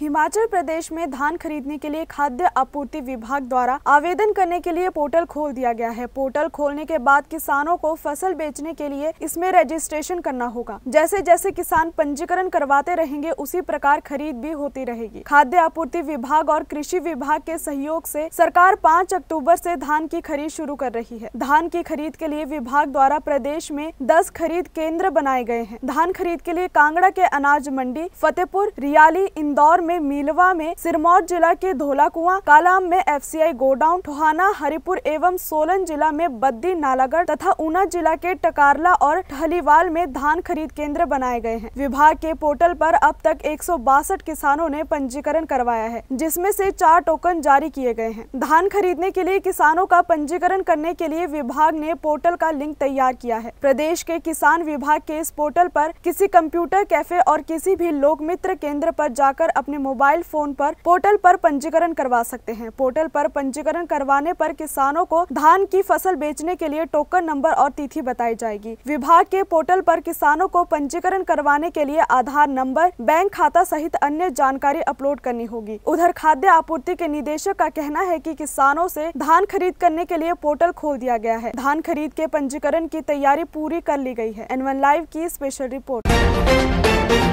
हिमाचल प्रदेश में धान खरीदने के लिए खाद्य आपूर्ति विभाग द्वारा आवेदन करने के लिए पोर्टल खोल दिया गया है पोर्टल खोलने के बाद किसानों को फसल बेचने के लिए इसमें रजिस्ट्रेशन करना होगा जैसे जैसे किसान पंजीकरण करवाते रहेंगे उसी प्रकार खरीद भी होती रहेगी खाद्य आपूर्ति विभाग और कृषि विभाग के सहयोग से सरकार पाँच अक्टूबर से धान की खरीद शुरू कर रही है धान की खरीद के लिए विभाग द्वारा प्रदेश में दस खरीद केंद्र बनाए गए हैं धान खरीद के लिए कांगड़ा के अनाज मंडी फतेहपुर रियाली इंदौर में मीलवा में सिरमौर जिला के धोला कुआ कालाम में F C I godown Tohana Haripur एवं सोलन जिला में बद्दी नालागढ़ तथा ऊना जिला के टकारला और ठहलीवाल में धान खरीद केंद्र बनाए गए हैं विभाग के पोर्टल पर अब तक एक किसानों ने पंजीकरण करवाया है जिसमें से चार टोकन जारी किए गए हैं धान खरीदने के लिए किसानों का पंजीकरण करने के लिए विभाग ने पोर्टल का लिंक तैयार किया है प्रदेश के किसान विभाग के इस पोर्टल पर किसी कंप्यूटर कैफे और किसी भी लोक मित्र केंद्र पर जाकर अपने मोबाइल फोन पर पोर्टल पर पंजीकरण करवा सकते हैं पोर्टल पर पंजीकरण करवाने पर किसानों को धान की फसल बेचने के लिए टोकन नंबर और तिथि बताई जाएगी विभाग के पोर्टल पर किसानों को पंजीकरण करवाने के लिए आधार नंबर बैंक खाता सहित अन्य जानकारी अपलोड करनी होगी उधर खाद्य आपूर्ति के निदेशक का कहना है कि किसानों से धान खरीद करने के लिए पोर्टल खोल दिया गया है धान खरीद के पंजीकरण की तैयारी पूरी कर ली गई है एनवन लाइव की स्पेशल रिपोर्ट